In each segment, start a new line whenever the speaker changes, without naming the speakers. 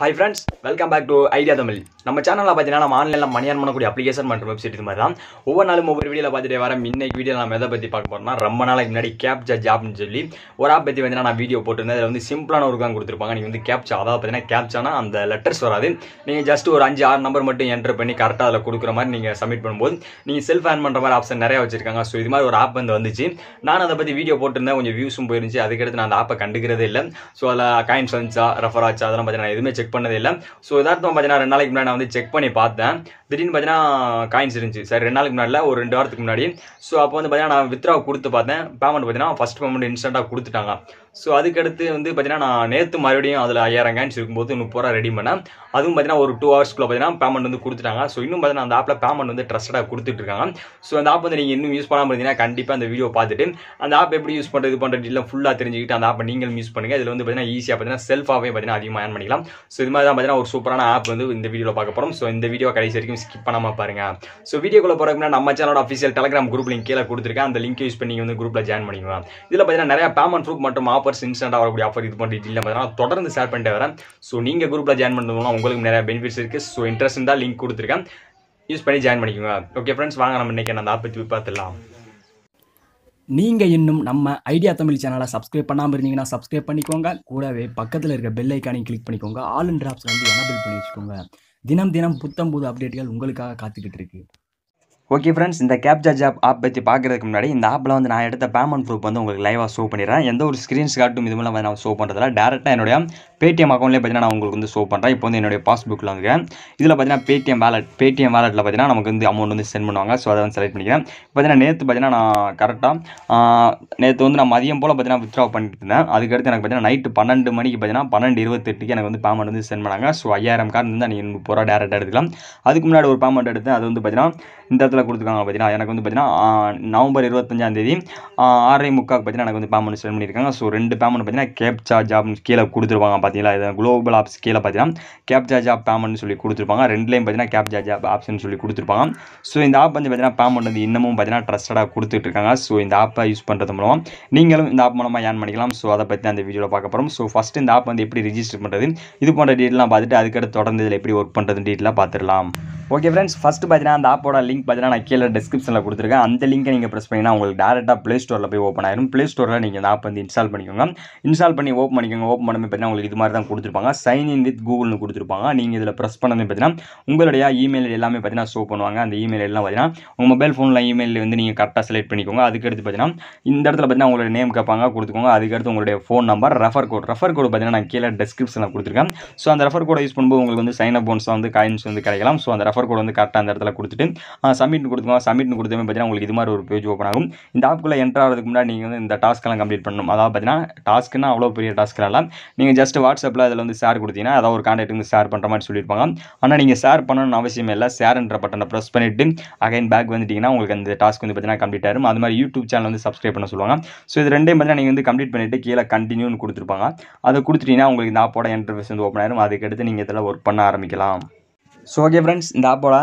hi friends welcome back to Idea Tamil நம்ம சேனலில் பார்த்தீங்கன்னா நம்ம ஆன்லைனில் மணி பண்ணக்கூடிய அப்ளிகேஷன் பண்ணுற வெப்சைட் இது மாதிரி தான் ஒவ்வொரு நாளும் ஒவ்வொரு வீடியோவில் பார்த்துட்டு வர இன்னைக்கு வீடியோ நம்ம எதை பற்றி பார்க்க போகிறோம்னா ரொம்ப நாளைக்கு முன்னாடி கேப்சா ஜாப்னு சொல்லி ஒரு ஆப் பற்றி பார்த்தீங்கன்னா நான் வீடியோ போட்டிருந்தேன் அதில் வந்து சிம்பிளான ஒரு தான் கொடுத்துருப்பாங்க நீங்கள் வந்து கேப்சா அதாவது பார்த்தீங்கன்னா கேப்சானா அந்த லெட்டர்ஸ் வராது நீங்கள் ஜஸ்ட் ஒரு அஞ்சு ஆறு நம்பர் மட்டும் என்டர் பண்ணி கரெக்டாக அதில் கொடுக்குற மாதிரி நீங்கள் சப்மிட் பண்ணும்போது நீங்கள் செல்ஃப் ஆன் பண்ணுற மாதிரி ஆப்ஷன் நிறையா வச்சிருக்காங்க ஸோ இது மாதிரி ஒரு ஆப் வந்து வந்துச்சு நான் அதை பற்றி வீடியோ போட்டிருந்தேன் கொஞ்சம் வியூஸும் போயிருந்துச்சு அதுக்கடுத்து நான் அந்த ஆப்பை கண்டுக்கிறதே இல்லை ஸோ அதில் காயின்ஸ் வந்துச்சா ரெஃபர் ஆச்சா அதெல்லாம் பார்த்தீங்கன்னா எதுவுமே செக் பண்ணதே இல்லை ஸோ எதார்த்தம் பார்த்தீங்கன்னா ரெண்டு நாளைக்கு முன்னாடி நான் வந்து செக் பண்ணி பார்த்தேன் திடீர்னு பார்த்தீங்கன்னா காயின்ஸ் இருந்துச்சு சார் ரெண்டு நாளைக்கு முன்னாடி ஒரு ரெண்டு வாரத்துக்கு முன்னாடி ஸோ அப்போ வந்து பார்த்தீங்கன்னா நான் வித்ரா கொடுத்து பார்த்தேன் பேமெண்ட் பார்த்தீங்கன்னா ஃபஸ்ட் பேமெண்ட் இன்ஸ்டண்ட்டாக கொடுத்துட்டாங்க ஸோ அதுக்கடுத்து வந்து பார்த்தீங்கன்னா நான் நேற்று மறுபடியும் அதில் ஐயாயிரம் காயின்ஸ் இருக்கும்போது முப்பது ரூபா ரெடி பண்ணேன் அதுவும் பார்த்தீங்கன்னா ஒரு டூ ஹவர்ஸ்க்குள்ள பார்த்தீங்கன்னா பேமெண்ட் வந்து கொடுத்துட்டாங்க ஸோ இன்னும் பார்த்தீங்கன்னா அந்த ஆப்பில் பேமெண்ட் வந்து ட்ரஸ்டாக கொடுத்துட்டு இருக்காங்க ஸோ அந்த ஆப் வந்து நீங்கள் இன்னும் யூஸ் பண்ணாமல் இருந்தீங்கன்னா கண்டிப்பாக அந்த வீடியோ பார்த்துட்டு அந்த ஆப் எப்படி யூஸ் பண்ணுறது பண்ணுறது இல்லை ஃபுல்லாக தெரிஞ்சுக்கிட்டு அந்த ஆப்பை நீங்களும் யூஸ் பண்ணுங்கள் இதில் வந்து பார்த்தீங்கன்னா ஈஸியாக பார்த்தீங்கன்னா செல்ஃபாகவே பார்த்தீங்கன்னா அதிகமாக ஏர்ன் பண்ணிக்கலாம் ஸோ இது மாதிரி தான் பார்த்தீங்கன்னா ஒரு சூப்பரான ஆப் வந்து இந்த வீடியோவில் பார்க்க போகிறோம் ஸோ இந்த வீடியோ கடைசி வரைக்கும் ஸ்கிப் பண்ணாமல் பாருங்க ஸோ வீடியோக்குள்ளே போகிறதுக்குனா நம்ம சேனலோட அஃபிஷியல் டெலிகிராம் குரூப் லிங்க் கீழே கொடுத்துருக்கேன் அந்த லிங்க் யூஸ் பண்ணி வந்து குரூப்பில் ஜாயின் பண்ணிக்கலாம் இதில் பார்த்தீங்கன்னா நிறைய பேமெண்ட் ப்ரூஃப் மற்றும் ஆஃபர்ஸ் இன்ஸ்டன்ட் ஆகக்கூடிய ஆஃபர் இது பண்ணி டீட்டெயில் பார்த்தீங்கன்னா தொடர்ந்து ஷேர் பண்ணிட்டு வரேன் ஸோ நீங்கள் குரூப்பில் ஜாயின் பண்ணதுனா உங்களுக்கு நிறைய பெனிஃபிட்ஸ் இருக்குது ஸோ இன்ட்ரெஸ்ட் இருந்தால் லிங்க் கொடுத்துருக்கேன் யூஸ் பண்ணி ஜாயின் பண்ணிக்கோங்க ஓகே ஃப்ரெண்ட்ஸ் வாங்க நம்ம இன்றைக்கி அந்த ஆப் பற்றி பார்த்துடலாம் நீங்கள் இன்னும் நம்ம ஐடியா தமிழ் சேனலை சப்ஸ்கிரைப் பண்ணாமல் இருந்தீங்கன்னா சப்ஸ்கிரைப் பண்ணிக்கோங்க கூடவே பக்கத்தில் இருக்க பெல் ஐக்கானையும் கிளிக் பண்ணிக்கோங்க ஆல் அண்ட் ட்ராப்ஸ் வந்து எனபிள் பண்ணி வச்சுக்கோங்க தினம் தினம் புத்தம் புது அப்டேட்டுகள் உங்களுக்காக காத்துக்கிட்டு இருக்கு ஓகே ஃப்ரெண்ட்ஸ் இந்த கேப்சா ஜாப் ஆப் பற்றி பார்க்குறதுக்கு முன்னாடி இந்த ஆப்பில் வந்து நான் எடுத்த பேமெண்ட் ப்ரூஃப் வந்து உங்களுக்கு லைவாக ஷோ பண்ணிடுறேன் எந்த ஒரு ஸ்க்ரீன்ஷாட்டும் இது மூலம் நான் ஷோ பண்ணுறதுல டேரெக்டாக என்னுடைய பேடிஎம் அக்கௌண்ட்லேயே பார்த்தீங்கன்னா நான் உங்களுக்கு வந்து ஷோ பண்ணுறேன் இப்போ வந்து என்னுடைய பாஸ்புக்கில் வந்து இதில் பார்த்தீங்கன்னா பேடிஎம் வேலட் பேடிஎம் வேலட்டில் பார்த்தீங்கன்னா நமக்கு வந்து அமௌண்ட் வந்து சென்ட் பண்ணுவாங்க ஸோ அதை வந்து செலக்ட் பண்ணிக்கிறேன் பார்த்தீங்கன்னா நேற்று பார்த்தீங்கன்னா நான் கரெக்டாக நேற்று வந்து நான் மதியம் போல் பார்த்தீங்கன்னா வித்ட்ரா பண்ணிட்டு இருந்தேன் அதுக்கடுத்து எனக்கு பார்த்தீங்கன்னா நைட்டு பன்னெண்டு மணிக்கு பார்த்தீங்கன்னா பன்னெண்டு இருபத்தெட்டுக்கு எனக்கு வந்து பேமெண்ட் வந்து சென்ட் பண்ணாங்க ஸோ ஐயாயிரம் கார்டு வந்து நான் முப்பது ரூபா டேரெக்டாக எடுத்துக்கலாம் அதுக்கு முன்னாடி ஒரு பேமெண்ட் எடுத்தேன் அது வந்து பார்த்தீங்கன்னா இந்த இடத்துல கொடுத்துருக்காங்க பார்த்தீங்கன்னா எனக்கு வந்து பார்த்தீங்கன்னா நவம்பர் இருபத்தஞ்சாந்தேதி ஆறரை முக்காக்கு பார்த்தீங்கன்னா எனக்கு வந்து பேமெண்ட் சென்ட் பண்ணியிருக்காங்க ஸோ ரெண்டு பேமெண்ட் பார்த்தீங்கன்னா கேப் சார்ஜ் அப்படின்னு கீழே கொடுத்துருவாங்க பார்த்தீங்கன்னா குளோபல் ஆப்ஸ் கீழே பார்த்தீங்கன்னா கேப் சார்ஜ் ஆப் பேமெண்ட்னு சொல்லி கொடுத்துருப்பாங்க ரெண்டுலேயும் பார்த்தீங்கன்னா கேப் சார்ஜ் ஆப் ஆப்ஷன் சொல்லி கொடுத்துருப்பாங்க ஸோ இந்த ஆப் வந்து பார்த்தீங்கன்னா பேமெண்ட் வந்து இன்னமும் பார்த்தீங்கன்னா ட்ரஸ்டாக கொடுத்துட்டு இருக்காங்க ஸோ இந்த ஆப்பை யூஸ் பண்ணுறது மூலமாக நீங்களும் இந்த ஆப் மூலமாக ஏன் பண்ணிக்கலாம் ஸோ அதை பற்றி அந்த வீடியோவில் பார்க்க போகிறோம் ஸோ ஃபஸ்ட் இந்த ஆப் வந்து எப்படி ரிஜிஸ்டர் பண்ணுறது இது போன்ற டீட்டெயிலாம் பார்த்துட்டு அதுக்கடுத்து தொடர்ந்து இதில் எப்படி ஒர்க் பண்ணுறது டீட்டெயிலாக பார்த்துடலாம் ஓகே ஃப்ரெண்ட்ஸ் ஃபஸ்ட் பார்த்தீங்கன்னா அந்த ஆப்போட லிங்க் பார்த்தீங்கன்னா நான் கீழே டிஸ்கிரிப்ஷனில் கொடுத்துருக்கேன் அந்த லிங்கை நீங்கள் ப்ரெஸ் பண்ணிங்கன்னா உங்களுக்கு டேரெக்டாக ப்ளே ஸ்டோரில் போய் ஓப்பன் ஆயிரும் ப்ளே ஸ்டோரில் நீங்கள் அந்த ஆப் வந்து இன்ஸ்டால் பண்ணிக்கோங்க இன்ஸ்டால் பண்ணி ஓப்பன் பண்ணிக்கோங்க ஓப்பன் பண்ணுமே பார்த்தீங்கன்னா உங்களுக்கு இது மாதிரி தான் கொடுத்துருப்பாங்க சைன் இன் வித் கூகுள்னு கொடுத்துருப்பாங்க நீங்கள் இதில் ப்ரெஸ் பண்ணது பார்த்தீங்கன்னா உங்களுடைய இமெயில் எல்லாமே பார்த்தீங்கன்னா ஷோ பண்ணுவாங்க அந்த இமெயில் எல்லாம் பார்த்தீங்கன்னா உங்கள் மொபைல் ஃபோனில் இமெயில் வந்து நீங்கள் கரெக்டாக செலக்ட் பண்ணிக்கோங்க அதுக்கடுத்து பார்த்தீங்கன்னா இந்த இடத்துல பார்த்தீங்கன்னா உங்களுடைய நேம் கேட்பாங்க கொடுத்துக்கோங்க அதுக்கடுத்து உங்களுடைய phone number refer code refer code பார்த்தீங்கன்னா நான் கீழே டெஸ்கிரிப்ஷனில் கொடுத்துருக்கேன் ஸோ அந்த ரெஃபர் கோடை யூஸ் பண்ணும்போது உங்களுக்கு வந்து சைன் அப் போன்ஸ் வந்து காயின்ஸ் வந்து கிடைக்கலாம் ஸோ அந்த ரெஃபர் கோட் வந்து கரெக்டாக அந்த இடத்துல கொடுத்துட்டு சப்மிட் கொடுத்துக்கோங்க சமிட்னு கொடுத்தமே பார்த்தீங்கன்னா உங்களுக்கு இது மாதிரி ஒரு பேஜ் ஓப்பன் ஆகும் இந்த ஆப்புக்குள்ளே என்ட்ராகிறதுக்கு ஆகிறதுக்கு முன்னாடி நீங்கள் வந்து இந்த டாஸ்க்கெல்லாம் கம்ப்ளீட் பண்ணணும் அதாவது பார்த்தீங்கன்னா டாஸ்க்குன்னா அவ்வளோ பெரிய டாஸ்க்கெல்லாம் நீங்கள் ஜஸ்ட் வாட்ஸ்அப்பில் அதில் வந்து ஷேர் கொடுத்தீங்கன்னா அதாவது ஒரு காண்டாக்ட்டுக்கு ஷேர் பண்ணுற மாதிரி சொல்லியிருப்பாங்க ஆனால் நீங்கள் ஷேர் பண்ணணும்னு அவசியம் இல்லை ஷேர்ன்ற பட்டனை ப்ரெஸ் பண்ணிவிட்டு அகைன் பேக் வந்துட்டிங்கன்னா உங்களுக்கு அந்த டாஸ்க் வந்து பார்த்தீங்கன்னா கம்ப்ளீட் ஆகும் அது மாதிரி யூடியூப் சேனல் வந்து சப்ஸ்கிரைப் பண்ண சொல்லுவாங்க ஸோ இது ரெண்டே பார்த்தீங்கன்னா நீங்கள் வந்து கம்ப்ளீட் பண்ணிவிட்டு கீழே கண்டினியூன்னு கொடுத்துருப்பாங்க அதை கொடுத்துட்டீங்கன்னா உங்களுக்கு இந்த ஆப்போட இன்டர்ஃபேஸ் வந்து ஓப்பன் ஆயிரும் அதுக்கடுத்து நீங்கள் இதில் ஒர்க் பண்ண ஆரம்பிக்கலாம் ஸோ ஓகே ஃப்ரெண்ட்ஸ் இந்த ஆப்போட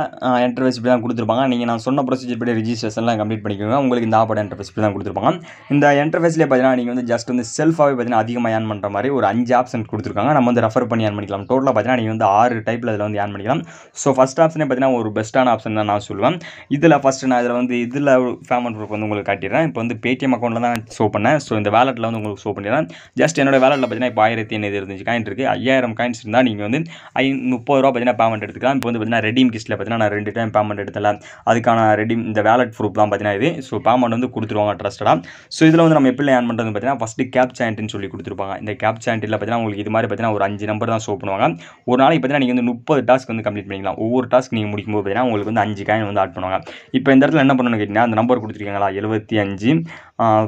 இன்டர்ஃபேஸ் இப்படி தான் கொடுத்துருப்பாங்க நீங்கள் நான் சொன்ன ப்ரொசீஜர் படி ரிஜிஸ்ட்ரேஷன்லாம் கம்ப்ளீட் பண்ணிக்கோங்க உங்களுக்கு இந்த ஆப்போட இன்டர்ஃபேஸ் இப்படி தான் கொடுத்துருப்பாங்க இந்த இன்டர்ஃபேஸ்லேயே பார்த்தீங்கன்னா நீங்கள் வந்து ஜஸ்ட் வந்து செல்ஃபாகவே பார்த்தீங்கன்னா அதிகமாக ஏன் பண்ணுற மாதிரி ஒரு அஞ்சு ஆப்ஷன் கொடுத்துருக்காங்க நம்ம வந்து ரெஃபர் பண்ணி ஏன் பண்ணிக்கலாம் டோட்டலாக பார்த்தீங்கன்னா நீங்கள் வந்து ஆறு டைப்பில் இதில் வந்து ஏன் பண்ணிக்கலாம் ஸோ ஃபஸ்ட் ஆப்ஷனே பார்த்தீங்கன்னா ஒரு பெஸ்ட்டான ஆப்ஷன் தான் நான் சொல்லுவேன் இதில் ஃபஸ்ட்டு நான் இதில் வந்து இதில் ஃபேமன் ப்ரூஃப் வந்து உங்களுக்கு காட்டிடுறேன் இப்போ வந்து பேடிஎம் அக்கௌண்ட்டில் தான் ஷோ பண்ணேன் ஸோ இந்த வேலெட்டில் வந்து உங்களுக்கு ஷோ பண்ணிடுறேன் ஜஸ்ட் என்னோட வேலெட்டில் பார்த்தீங்கன்னா இப்போ ஆயிரத்தி ஐநூறு இருந்துச்சு காயின் இருக்குது ஐயாயிரம் காயின்ஸ் இருந்தால் நீங்கள் வந்து ஐ முப்பது ரூபா பார்த்தீங்கன்னா பேமெண்ட் எடுத்துக்கலாம் எடுத்துக்கலாம் இப்போ வந்து பார்த்தீங்கன்னா ரெடீம் கிஸ்ட்டில் பார்த்தீங்கன்னா நான் ரெண்டு டைம் பேமெண்ட் எடுத்தல அதுக்கான ரெடீம் இந்த வேலட் ப்ரூஃப் தான் பார்த்தீங்கன்னா இது ஸோ பேமெண்ட் வந்து கொடுத்துருவாங்க ட்ரஸ்டடாக ஸோ இதில் வந்து நம்ம எப்படி ஏன் பண்ணுறது பார்த்தீங்கன்னா ஃபஸ்ட்டு கேப் சாண்ட்னு சொல்லி கொடுத்துருப்பாங்க இந்த கேப் சாண்டில் பார்த்தீங்கன்னா உங்களுக்கு இது மாதிரி பார்த்தீங்கன்னா ஒரு அஞ்சு நம்பர் தான் ஷோ பண்ணுவாங்க ஒரு நாளைக்கு பார்த்தீங்கன்னா நீங்கள் வந்து முப்பது டாஸ்க் வந்து கம்ப்ளீட் பண்ணிக்கலாம் ஒவ்வொரு டாஸ்க் நீங்கள் முடிக்கும்போது பார்த்தீங்கன்னா உங்களுக்கு வந்து அஞ்சு காயின் வந்து ஆட் பண்ணுவாங்க இப்போ இந்த இடத்துல என்ன பண்ணணும்னு கேட்டிங்கன்னா அந்த நம்பர் கொடுத்துருக்கீங்களா எழுபத்தி அஞ்சு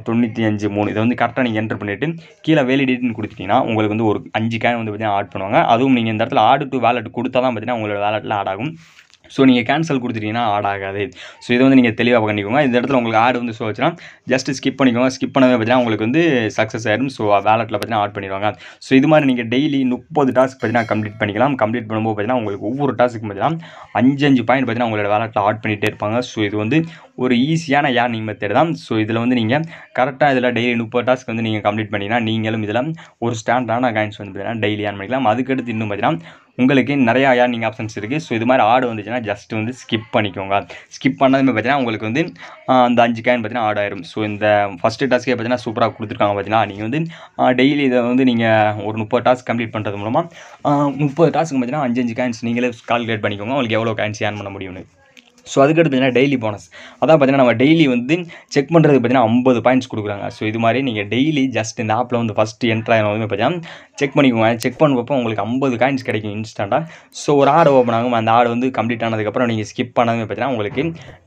தொண்ணூற்றி அஞ்சு மூணு இதை வந்து கரெக்டாக நீங்கள் என்ட்ரு பண்ணிவிட்டு கீழே வேலிடேட்னு கொடுத்துட்டிங்கன்னா உங்களுக்கு வந்து ஒரு அஞ்சு கேன் வந்து பார்த்தீங்கன்னா ஆட் பண்ணுவாங்க அதுவும் நீங்கள் இந்த இடத்துல ஆடு டு வேலட் கொடுத்தா தான் பார்த்தீங்கன்னா உங்களோட வாலெட்டில் ஆட் ஆகும் ஸோ நீங்கள் கேன்சல் கொடுத்துட்டீங்கன்னா ஆட் ஆகாது ஸோ இதை வந்து நீங்கள் தெளிவாக பண்ணிக்கோங்க இந்த இடத்துல உங்களுக்கு ஆட் வந்து ஸோ வச்சுன்னா ஜஸ்ட் ஸ்கிப் பண்ணிக்கோங்க ஸ்கிப் பண்ணவே பார்த்தீங்கன்னா உங்களுக்கு வந்து சக்ஸஸ் ஆயிடும் ஸோ வேலட்டில் பார்த்தீங்கன்னா ஆட் பண்ணிடுவாங்க ஸோ இது மாதிரி நீங்கள் டெய்லி முப்பது டாஸ்க் பார்த்தீங்கன்னா கம்ப்ளீட் பண்ணிக்கலாம் கம்ப்ளீட் பண்ணும்போது பார்த்தீங்கன்னா உங்களுக்கு ஒவ்வொரு டாஸ்க்கு பார்த்தீங்கன்னா அஞ்சு அஞ்சு பாயிண்ட் பார்த்தீங்கன்னா உங்களோட வேலட்டில் ஆட் பண்ணிகிட்டே இருப்பாங்க ஸோ இது வந்து ஒரு ஈஸியான யார் நீங்கள் மெத்தட் தான் ஸோ இதில் வந்து நீங்கள் கரெக்டாக இதில் டெய்லி முப்பது டாஸ்க் வந்து நீங்கள் கம்ப்ளீட் பண்ணிங்கன்னா நீங்களும் இதில் ஒரு ஸ்டாண்டர்டான காயின்ஸ் வந்து பார்த்தீங்கன்னா டெய்லி ஏன் பண்ணிக்கலாம் அதுக்கடுத்து இன்னும் பார்த்தீங்கன்னா உங்களுக்கு நிறையா யார் நீங்கள் ஆப்ஷன்ஸ் இருக்குது ஸோ இது மாதிரி ஆடு வந்துச்சுன்னா ஜஸ்ட் வந்து ஸ்கிப் பண்ணிக்கோங்க ஸ்கிப் பண்ணதுமே பார்த்தீங்கன்னா உங்களுக்கு வந்து அந்த அஞ்சு காயின் பார்த்தீங்கன்னா ஆட் ஆயிரும் ஸோ இந்த ஃபஸ்ட்டு டாஸ்க்கே பார்த்தீங்கன்னா சூப்பராக கொடுத்துருக்காங்க பார்த்தீங்கன்னா நீங்கள் வந்து டெய்லி இதை வந்து நீங்கள் ஒரு முப்பது டாஸ்க் கம்ப்ளீட் பண்ணுறது மூலமாக முப்பது டாஸ்க்கு பார்த்தீங்கன்னா அஞ்சு அஞ்சு காயின்ஸ் நீங்களே கால்குலேட் பண்ணிக்கோங்க உங்களுக்கு எவ்வளோ காயின்ஸ் ஏன் பண்ண முடியும்னு ஸோ அதுக்கடுத்து பார்த்தீங்கன்னா டெய்லி போனஸ் அதான் பார்த்தீங்கன்னா நம்ம டெய்லி வந்து செக் பண்ணுறதுக்கு பார்த்தீங்கன்னா ஐம்பது பாயிண்ட்ஸ் கொடுக்குறாங்க ஸோ இது மாதிரி நீங்கள் டெய்லி ஜஸ்ட் இந்த ஆப்பில் வந்து ஃபஸ்ட்டு என்ட்ரா ஆகின வந்து பார்த்தீங்கன்னா செக் பண்ணிக்கோங்க செக் பண்ணப்போ உங்களுக்கு ஐம்பது காயின்ஸ் கிடைக்கும் இன்ஸ்டண்ட்டாக ஸோ ஒரு ஆடு ஓப்பன் ஆகும் அந்த ஆடு வந்து கம்ப்ளீட் ஆனதுக்கப்புறம் நீங்கள் ஸ்கிப் பண்ணதுமே பார்த்தீங்கன்னா உங்களுக்கு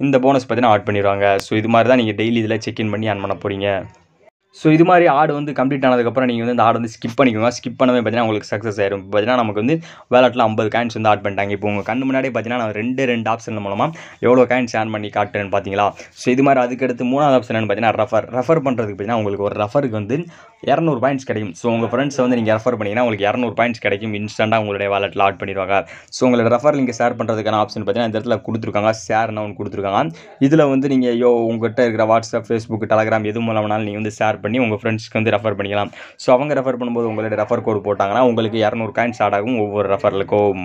இந்த போனஸ் பார்த்தீங்கன்னா ஆட் பண்ணிடுவாங்க ஸோ இது மாதிரி தான் நீங்கள் டெய்லி இதில் செக்இன் பண்ணி ஆன் பண்ண போகிறீங்க ஸோ இது மாதிரி ஆடு வந்து கம்ப்ளீட் ஆனதுக்கப்புறம் நீங்கள் வந்து இந்த ஆடு வந்து ஸ்கிப் பண்ணிக்கோங்க ஸ்கிப் பண்ணவே பார்த்தீங்கன்னா உங்களுக்கு சக்ஸஸ் ஆயிரும் பார்த்தீங்கன்னா நமக்கு வந்து வேலாட்டில் ஐம்பது காயின்ஸ் வந்து ஆட் பண்ணிட்டாங்க இப்போ உங்கள் கண்ணு முன்னாடி பார்த்தீங்கன்னா நான் ரெண்டு ரெண்டு ஆப்ஷன் மூலமாக எவ்வளோ காயின்ஸ் ஆன் பண்ணி காட்டுறேன்னு பார்த்தீங்களா ஸோ இது மாதிரி அதுக்கடுத்து மூணாவது ஆப்ஷன் பார்த்தீங்கன்னா ரெஃபர் ரெஃபர் பண்ணுறதுக்கு பார்த்தீங்கன்னா உங்களுக்கு ஒரு ரெஃபருக்கு வந்து இரநூறு பாயிண்ட்ஸ் கிடைக்கும் ஸோ உங்கள் ஃப்ரெண்ட்ஸ் வந்து நீங்கள் ரெஃபர் பண்ணிங்கன்னா உங்களுக்கு இரநூறு பாயிண்ட்ஸ் கிடைக்கும் இன்ஸ்டண்ட்டாக உங்களுடைய வாலெட்டில் ஆட் பண்ணிடுவாங்க ஸோ உங்களை ரெஃபர் லிங்க் ஷேர் பண்ணுறதுக்கான ஆப்ஷன் பார்த்தீங்கன்னா இந்த இடத்துல கொடுத்துருக்காங்க ஷேர்னு ஒன்று கொடுத்துருக்காங்க இதில் வந்து நீங்கள் ஐயோ உங்கள்கிட்ட இருக்கிற வாட்ஸ்அப் ஃபேஸ்புக் டெலகிராம் எது மூலமானாலும் நீங்கள் வந்து ஷேர் பண்ணி உங்கள் ஃப்ரெண்ட்ஸ்க்கு வந்து ரெஃபர் பண்ணிக்கலாம் ஸோ அவங்க ரெஃபர் பண்ணும்போது உங்களுடைய ரெஃபர் கோடு போட்டாங்கன்னா உங்களுக்கு இரநூறு காயின்ஸ் ஆட் ஆகும் ஒவ்வொரு ரெஃபர்லுக்கும்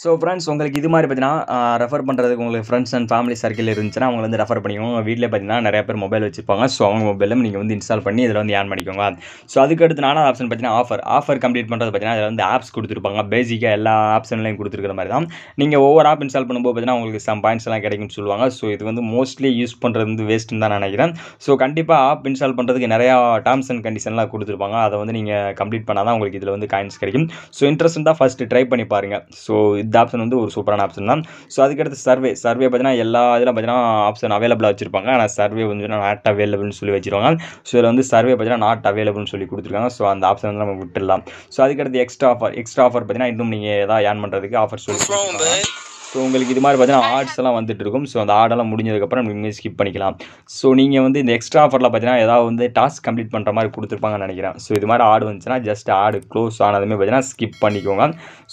ஸோ ஃப்ரெண்ட்ஸ் உங்களுக்கு இது மாதிரி பார்த்தீங்கன்னா ரெஃபர் பண்ணுறதுக்கு உங்களுக்கு ஃப்ரெண்ட்ஸ் அண்ட் ஃபேமிலி சர்க்கிள் இருந்துச்சுன்னா அவங்க வந்து ரெஃபர் பண்ணிக்கோங்க வீட்டில் பார்த்தீங்கன்னா நிறைய பேர் மொபைல் வச்சுருப்பாங்க ஸோ அவங்க மொபைலும் நீங்கள் வந்து இன்ஸ்டால் பண்ணி இதில் வந்து ஏன் பண்ணிக்கோங்க ஸோ அதுக்கு அடுத்து நானாவது ஆப்ஷன் பார்த்தீங்கன்னா ஆஃபர் ஆஃபர் கம்ப்ளீட் பண்ணுறது பார்த்தீங்கன்னா அதில் வந்து ஆப்ஸ் கொடுத்துருப்பாங்க பேசிக்காக எல்லா ஆப்ஷன்லையும் கொடுத்துருக்கிற மாதிரி தான் நீங்கள் ஒவ்வொரு ஆப் இன்ஸ்டால் பண்ணும்போது பார்த்தீங்கன்னா உங்களுக்கு சம் பாயிண்ட்ஸ் எல்லாம் கிடைக்கும்னு சொல்லுவாங்க ஸோ இது வந்து மோஸ்ட்லி யூஸ் பண்ணுறது வந்து வேஸ்ட்டுன்னு தான் நினைக்கிறேன் ஸோ கண்டிப்பாக ஆப் இன்ஸ்டால் பண்ணுறதுக்கு நிறையா டேர்ம்ஸ் அண்ட் கண்டிஷன்லாம் கொடுத்துருப்பாங்க அதை வந்து நீங்கள் கம்ப்ளீட் பண்ணால் தான் உங்களுக்கு இதில் வந்து காயின்ஸ் கிடைக்கும் ஸோ இன்ட்ரெஸ்ட் தான் ஃபஸ்ட்டு ட்ரை பண்ணி பாருங்கள் ஸோ இந்த ஆப்ஷன் வந்து ஒரு சூப்பரான ஆப்ஷன் தான் ஸோ அதுக்கடுத்து சர்வே சர்வே பார்த்தீங்கன்னா எல்லா இதெல்லாம் பார்த்தீங்கன்னா ஆப்ஷன் அவைலபிளாக வச்சிருப்பாங்க ஆனால் சர்வே வந்து நாட் அவைலபிள்னு சொல்லி வச்சிருவாங்க ஸோ இதில் வந்து சர்வே பார்த்தீங்கன்னா நாட் அவைலபிள்னு சொல்லி கொடுத்துருக்காங்க ஸோ அந்த ஆப்ஷன் வந்து நம்ம விட்டுடலாம் ஸோ அதுக்கடுத்து எக்ஸ்ட்ரா ஆஃபர் எக்ஸ்ட்ரா ஆஃபர் பார்த்தீங்கன்னா இன்னும் நீங்கள் எதாவது ஏன் பண்ணுறதுக்கு ஆஃபர் சொல்லி ஸோ உங்களுக்கு இது மாதிரி பார்த்தீங்கன்னா ஆட்ஸ் எல்லாம் வந்துட்டு இருக்கும் ஸோ அந்த ஆடெல்லாம் முடிஞ்சதுக்கப்புறம் நம்ம இங்கே ஸ்கிப் பண்ணிக்கலாம் ஸோ நீங்கள் வந்து இந்த எக்ஸ்ட்ரா ஆஃபரில் பார்த்தீங்கன்னா ஏதாவது வந்து டாஸ்க் கம்ப்ளீட் பண்ணுற மாதிரி கொடுத்துருப்பாங்கன்னு நினைக்கிறேன் ஸோ இது மாதிரி ஆடு வந்துச்சுன்னா ஜஸ்ட் ஆடு க்ளோஸ் ஆனதுமே பார்த்தீங்கன்னா ஸ்கிப் பண்ணிக்கோங்க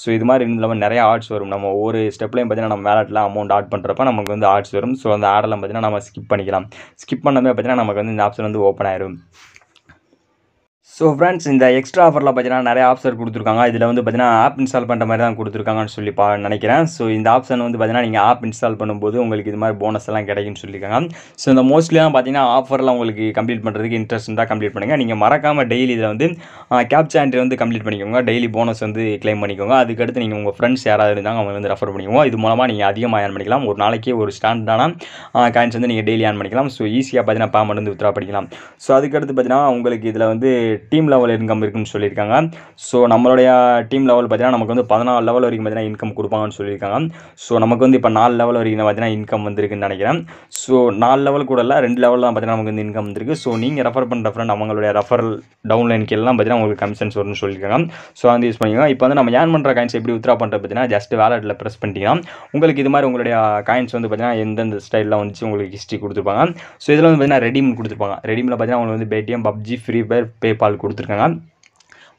ஸோ இது மாதிரி இல்லாமல் நிறைய ஆட்ஸ் வரும் நம்ம ஒரு ஸ்டெப்லையும் பார்த்தீங்கன்னா நம்ம வேலட்டில் அமௌண்ட் ஆட் பண்ணுறப்ப நமக்கு வந்து ஆட்ஸ் வரும் ஸோ அந்த ஆடெல்லாம் பார்த்தீங்கன்னா நம்ம ஸ்கிப் பண்ணிக்கலாம் ஸ்கிப் பண்ணாமல் பார்த்தீங்கன்னா நமக்கு வந்து இந்த ஆப்ஷன் வந்து ஓப்பன் ஆயிரும் ஸோ ஃப்ரெண்ட்ஸ் இந்த எக்ஸ்ட்ரா ஆஃபரில் பார்த்தீங்கன்னா நிறைய ஆப்ஷன் கொடுத்துருக்காங்க இதில் வந்து பார்த்தீங்கன்னா ஆப் இன்ஸ்டால் பண்ணுற மாதிரி தான் கொடுத்துருக்காங்கன்னு சொல்லி பா நினைக்கிறேன் ஸோ இந்த ஆப்ஷன் வந்து பார்த்தீங்கன்னா நீங்கள் ஆப் இன்ஸ்டால் பண்ணும்போது உங்களுக்கு இது மாதிரி போனஸ் எல்லாம் கிடைக்கும்னு சொல்லியிருக்காங்க ஸோ இந்த மோஸ்ட்லி தான் பார்த்தீங்கன்னா ஆஃபரில் உங்களுக்கு கம்ப்ளீட் பண்ணுறதுக்கு இன்ட்ரெஸ்ட் இருந்தால் கம்ப்ளீட் பண்ணுங்கள் நீங்கள் மறக்காமல் டெய்லி இதில் வந்து கேப்சா என்ட்ரி வந்து கம்ப்ளீட் பண்ணிக்கோங்க டெய்லி போனஸ் வந்து கிளைம் பண்ணிக்கோங்க அதுக்கடுத்து நீங்கள் உங்கள் ஃப்ரெண்ட்ஸ் யாராவது இருந்தாங்க அவங்க வந்து ரெஃபர் பண்ணிக்கோங்க இது மூலமாக நீங்கள் அதிகமாக ஏர்ன் பண்ணிக்கலாம் ஒரு நாளைக்கு ஒரு ஸ்டாண்டர்டான காயின்ஸ் வந்து நீங்கள் டெய்லி ஏர்ன் பண்ணிக்கலாம் ஸோ ஈஸியாக பார்த்தீங்கன்னா பேமெண்ட் வந்து வித்ரா பண்ணிக்கலாம் ஸோ அதுக்கடுத்து பார்த்தீங்கன்னா உங்களுக்கு இதில் வந்து டீம் லெவல் இன்கம் இருக்குன்னு சொல்லியிருக்காங்க ஸோ நம்மளுடைய டீம் லெவல் பார்த்தீங்கன்னா நமக்கு வந்து பதினாலு லெவல் வரைக்கும் பார்த்தீங்கன்னா இன்கம் கொடுப்பாங்கன்னு சொல்லியிருக்காங்க ஸோ நமக்கு வந்து இப்போ நாலு லெவல் வரைக்கும் பார்த்தீங்கன்னா இன்கம் வந்திருக்குன்னு நினைக்கிறேன் ஸோ நாலு லெவல் கூட இல்லை ரெண்டு லெவலில் தான் பார்த்தீங்கன்னா நமக்கு வந்து இன்கம் வந்திருக்கு ஸோ நீங்கள் ரெஃபர் பண்ணுற ஃப்ரெண்ட் அவங்களுடைய ரெஃபரல் டவுன்லைனுக்கு எல்லாம் பார்த்தீங்கன்னா உங்களுக்கு கமிஷன்ஸ் வரும்னு சொல்லியிருக்காங்க ஸோ வந்து யூஸ் பண்ணிக்கோங்க இப்போ வந்து நம்ம ஏன் பண்ணுற காயின்ஸ் எப்படி வித்ரா பண்ணுறது பார்த்தீங்கன்னா ஜஸ்ட் வேலெட்டில் ப்ரெஸ் பண்ணிட்டீங்கன்னா உங்களுக்கு இது மாதிரி உங்களுடைய காயின்ஸ் வந்து பார்த்தீங்கன்னா எந்தெந்த ஸ்டைலில் வந்துச்சு உங்களுக்கு ஹிஸ்ட்ரி கொடுத்துருப்பாங்க ஸோ இதில் வந்து பார்த்தீங்கன்னா ரெடிம் கொடுத்துருப்பாங்க ரெடிமில் பார்த்தீங்கன்னா உங்களுக்கு வந்து Paytm PUBG Free Fire PayPal கால் கொடுத்துருக்காங்க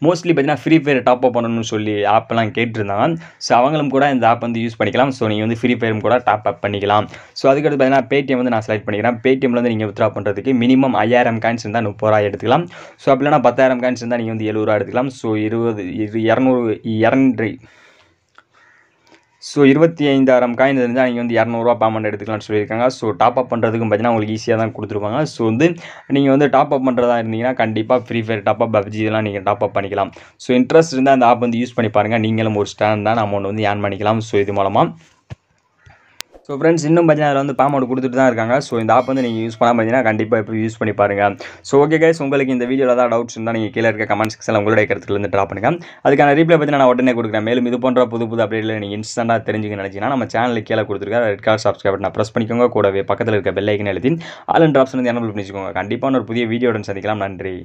மோஸ்ட்லி பார்த்தீங்கன்னா ஃப்ரீ ஃபயர் டாப்அப் பண்ணணும்னு சொல்லி ஆப்லாம் கேட்டிருந்தாங்க ஸோ அவங்களும் கூட இந்த ஆப் வந்து யூஸ் பண்ணிக்கலாம் ஸோ நீங்கள் வந்து ஃப்ரீ ஃபயரும் கூட டாப் அப் பண்ணிக்கலாம் ஸோ அதுக்கடுத்து பார்த்தீங்கன்னா பேடிஎம் வந்து நான் செலக்ட் பண்ணிக்கிறேன் பேடிஎம்ல வந்து நீங்கள் வித்ரா பண்ணுறதுக்கு மினிமம் ஐயாயிரம் காயின்ஸ் இருந்தால் முப்பது ரூபா எடுத்துக்கலாம் ஸோ அப்படின்னா பத்தாயிரம் காயின்ஸ் இருந்தால் நீங்கள் வந்து எழுபது ரூபா எடுத்துக்கலாம் ஸோ இருபது இரநூறு இரண்டு ஸோ இருபத்தி ஐந்தாயிரம் காயின் இருந்தால் நீங்கள் வந்து இரநூறுவா பேமெண்ட் எடுத்துக்கலாம்னு சொல்லியிருக்காங்க ஸோ டாப் அப் பண்ணுறதுக்கும் பார்த்தீங்கன்னா உங்களுக்கு ஈஸியாக தான் கொடுத்துருப்பாங்க ஸோ வந்து நீங்கள் வந்து டாப் அப் பண்ணுறதா இருந்தீங்கன்னா கண்டிப்பாக Free Fire top up PUBG இதெல்லாம் நீங்கள் டாப் அப் பண்ணிக்கலாம் ஸோ இன்ட்ரெஸ்ட் இருந்தால் அந்த ஆப் வந்து யூஸ் பண்ணி பாருங்கள் நீங்களும் ஒரு தான் அமௌண்ட் வந்து ஏர்ன் பண்ணிக்கலாம் ஸோ இது மூலமாக ஸோ ஃப்ரெண்ட்ஸ் இன்னும் பார்த்தீங்கன்னா அதில் வந்து பாமௌண்ட் கொடுத்துட்டு தான் இருக்காங்க ஸோ இந்த ஆப் வந்து நீங்கள் யூஸ் பண்ணால் பார்த்தீங்கன்னா கண்டிப்பாக இப்போ யூஸ் பண்ணி பாருங்கள் ஸோ ஓகே கைஸ் உங்களுக்கு இந்த வீடியோவில் தான் டவுட்ஸ் இருந்தால் நீங்கள் கீழே இருக்க கமெண்ட் செக்ஷனில் உங்களுடைய கருத்துலேருந்து ட்ரா ட்ராப் பண்ணுங்கள் அதுக்கான ரீப்ளை பார்த்தீங்கன்னா நான் உடனே கொடுக்குறேன் மேலும் இது போன்ற புது புது அப்டேட்ல நீங்கள் இன்ஸ்டண்ட்டாக தெரிஞ்சுக்க நினச்சிங்கன்னா நம்ம சேனலுக்கு கீழே கொடுத்துருக்கா ரெட் கார்டு சப்ஸ்கிரைப் நான் ப்ரெஸ் பண்ணிக்கோங்க கூடவே பக்கத்தில் இருக்க பெல்லைக்கன் எழுதி ஆலன் ட்ராப்ஸ் வந்து என்ன பண்ணிச்சுக்கோங்க கண்டிப்பாக ஒரு புதிய வீடியோடன் சந்திக்கலாம் நன்றி